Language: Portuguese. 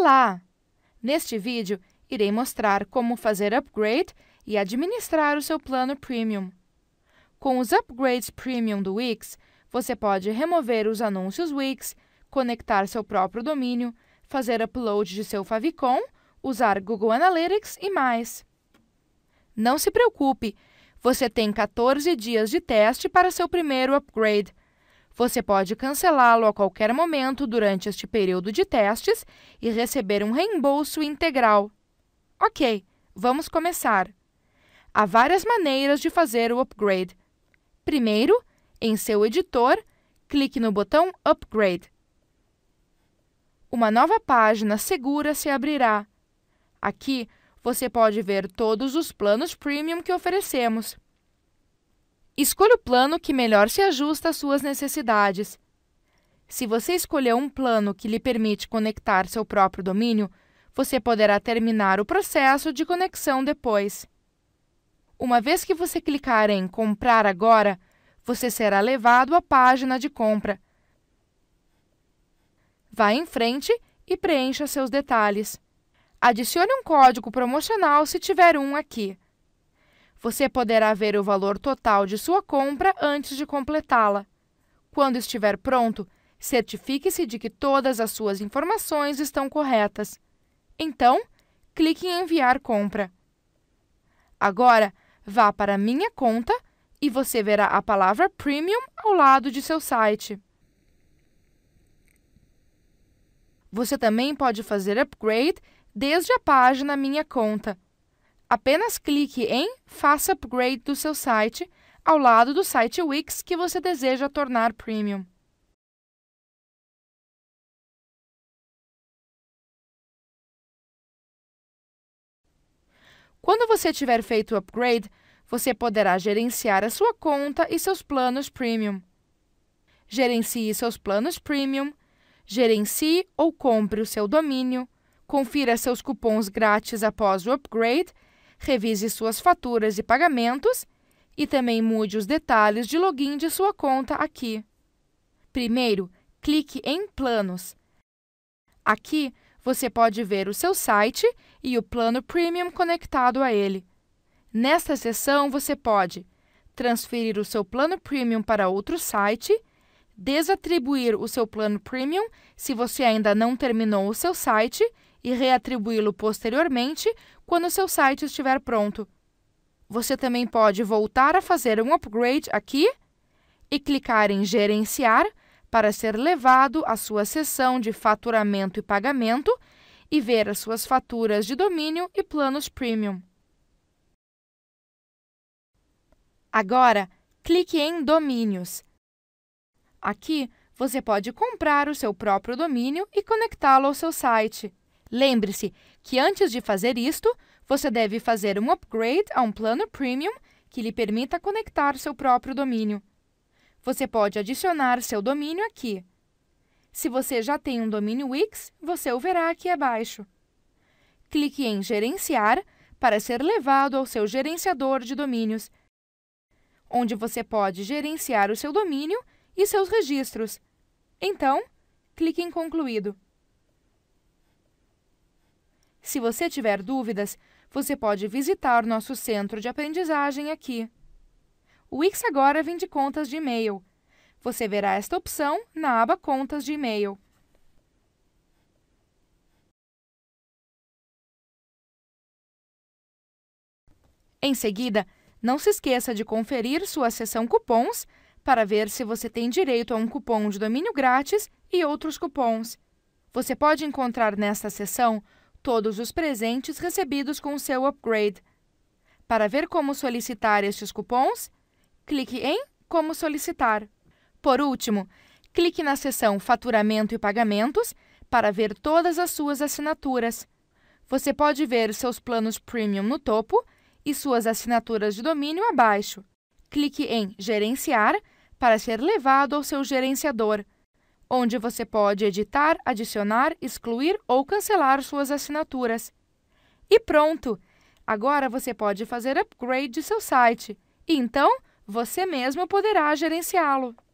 Olá! Neste vídeo, irei mostrar como fazer upgrade e administrar o seu plano Premium. Com os upgrades Premium do Wix, você pode remover os anúncios Wix, conectar seu próprio domínio, fazer upload de seu favicon, usar Google Analytics e mais. Não se preocupe, você tem 14 dias de teste para seu primeiro upgrade. Você pode cancelá-lo a qualquer momento durante este período de testes e receber um reembolso integral. Ok, vamos começar. Há várias maneiras de fazer o upgrade. Primeiro, em seu editor, clique no botão Upgrade. Uma nova página segura se abrirá. Aqui, você pode ver todos os planos premium que oferecemos. Escolha o plano que melhor se ajusta às suas necessidades. Se você escolher um plano que lhe permite conectar seu próprio domínio, você poderá terminar o processo de conexão depois. Uma vez que você clicar em Comprar agora, você será levado à página de compra. Vá em frente e preencha seus detalhes. Adicione um código promocional se tiver um aqui. Você poderá ver o valor total de sua compra antes de completá-la. Quando estiver pronto, certifique-se de que todas as suas informações estão corretas. Então, clique em Enviar compra. Agora, vá para Minha conta e você verá a palavra Premium ao lado de seu site. Você também pode fazer upgrade desde a página Minha conta. Apenas clique em Faça Upgrade do seu site ao lado do site Wix que você deseja tornar premium. Quando você tiver feito o upgrade, você poderá gerenciar a sua conta e seus planos premium. Gerencie seus planos premium, gerencie ou compre o seu domínio, confira seus cupons grátis após o upgrade revise suas faturas e pagamentos e também mude os detalhes de login de sua conta aqui. Primeiro, clique em Planos. Aqui, você pode ver o seu site e o plano Premium conectado a ele. Nesta seção, você pode transferir o seu plano Premium para outro site, desatribuir o seu plano Premium se você ainda não terminou o seu site e reatribuí-lo posteriormente quando seu site estiver pronto. Você também pode voltar a fazer um upgrade aqui e clicar em Gerenciar para ser levado à sua seção de faturamento e pagamento e ver as suas faturas de domínio e planos premium. Agora, clique em Domínios. Aqui, você pode comprar o seu próprio domínio e conectá-lo ao seu site. Lembre-se que antes de fazer isto, você deve fazer um upgrade a um plano premium que lhe permita conectar seu próprio domínio. Você pode adicionar seu domínio aqui. Se você já tem um domínio Wix, você o verá aqui abaixo. Clique em Gerenciar para ser levado ao seu gerenciador de domínios, onde você pode gerenciar o seu domínio e seus registros. Então, clique em Concluído. Se você tiver dúvidas, você pode visitar nosso centro de aprendizagem aqui. O Wix agora vende contas de e-mail. Você verá esta opção na aba Contas de e-mail. Em seguida, não se esqueça de conferir sua seção cupons para ver se você tem direito a um cupom de domínio grátis e outros cupons. Você pode encontrar nesta seção todos os presentes recebidos com seu upgrade. Para ver como solicitar estes cupons, clique em Como solicitar. Por último, clique na seção Faturamento e Pagamentos para ver todas as suas assinaturas. Você pode ver seus planos premium no topo e suas assinaturas de domínio abaixo. Clique em Gerenciar para ser levado ao seu gerenciador onde você pode editar, adicionar, excluir ou cancelar suas assinaturas. E pronto! Agora você pode fazer upgrade de seu site. E então, você mesmo poderá gerenciá-lo.